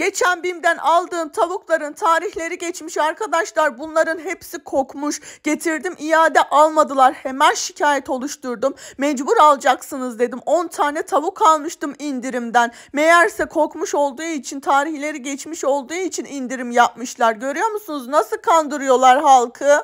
Geçen BİM'den aldığım tavukların tarihleri geçmiş arkadaşlar. Bunların hepsi kokmuş. Getirdim iade almadılar. Hemen şikayet oluşturdum. Mecbur alacaksınız dedim. 10 tane tavuk almıştım indirimden. Meğerse kokmuş olduğu için tarihleri geçmiş olduğu için indirim yapmışlar. Görüyor musunuz nasıl kandırıyorlar halkı?